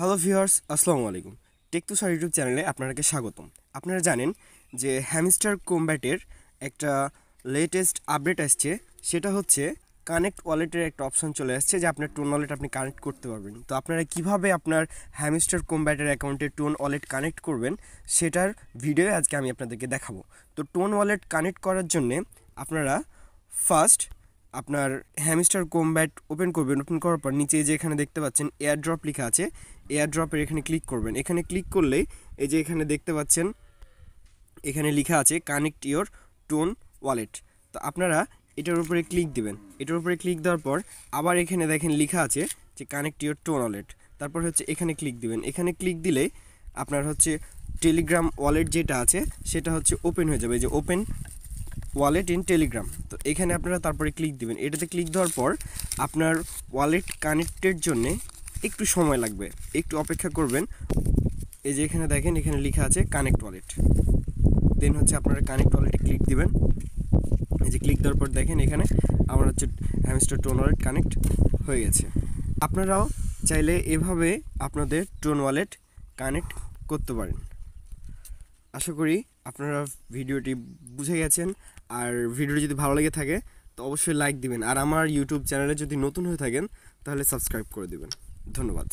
hello viewers আসসালামু আলাইকুম টেকতুষার YouTube চ্যানেলে আপনাকে স্বাগতম আপনারা জানেন যে হ্যামস্টার কম্ব্যাটের একটা লেটেস্ট আপডেট আসছে সেটা হচ্ছে কানেক্ট ওয়ালেটের একটা অপশন চলে আসছে যে আপনার টোন ওয়ালেট আপনি কানেক্ট করতে পারবেন তো আপনারা কিভাবে আপনার হ্যামস্টার কম্ব্যাটের অ্যাকাউন্টে টোন ওয়ালেট কানেক্ট করবেন সেটার ভিডিও আজকে আমি আপনাদেরকে দেখাবো তো টোন ওয়ালেট কানেক্ট করার জন্যে আপনারা ফার্স্ট আপনার হ্যামিস্টার কোম্ব্যাট ওপেন করবেন ওপেন করার পর নিচে যে এখানে দেখতে পাচ্ছেন এয়ার ড্রপ লেখা আছে এয়ার ড্রপের এখানে ক্লিক করবেন এখানে ক্লিক করলেই এই যে এখানে দেখতে পাচ্ছেন এখানে লেখা আছে কানেক্ট ইয়োর টোন ওয়ালেট তো আপনারা এটার উপরে ক্লিক দিবেন এটার উপরে ক্লিক দেওয়ার পর আবার এখানে দেখেন লেখা আছে যে কানেক্ট ইয়োর টোন ওয়ালেট তারপর হচ্ছে এখানে ক্লিক দিবেন এখানে ক্লিক দিলে আপনার হচ্ছে টেলিগ্রাম ওয়ালেট যেটা আছে সেটা হচ্ছে ওপেন হয়ে যাবে যে ওপেন ওয়ালেট ইন টেলিগ্রাম তো এখানে আপনারা তারপরে ক্লিক দিবেন এটাতে ক্লিক দেওয়ার পর আপনার ওয়ালেট কানেক্টের জন্যে একটু সময় লাগবে একটু অপেক্ষা করবেন এই যে এখানে দেখেন এখানে লেখা আছে কানেক্ট ওয়ালেট দেন হচ্ছে আপনারা কানেক্ট ওয়ালেটে ক্লিক দেবেন এই যে ক্লিক দেওয়ার পর দেখেন এখানে আমার হচ্ছে হ্যামস্টার টোন ওয়ালেট কানেক্ট হয়ে গেছে আপনারাও চাইলে এভাবে আপনাদের টোন ওয়ালেট কানেক্ট করতে পারেন আশা করি আপনারা ভিডিওটি বুঝে গেছেন আর ভিডিওটি যদি ভালো লেগে থাকে তো অবশ্যই লাইক দিবেন আর আমার ইউটিউব চ্যানেলে যদি নতুন হয়ে থাকেন তাহলে সাবস্ক্রাইব করে দিবেন ধন্যবাদ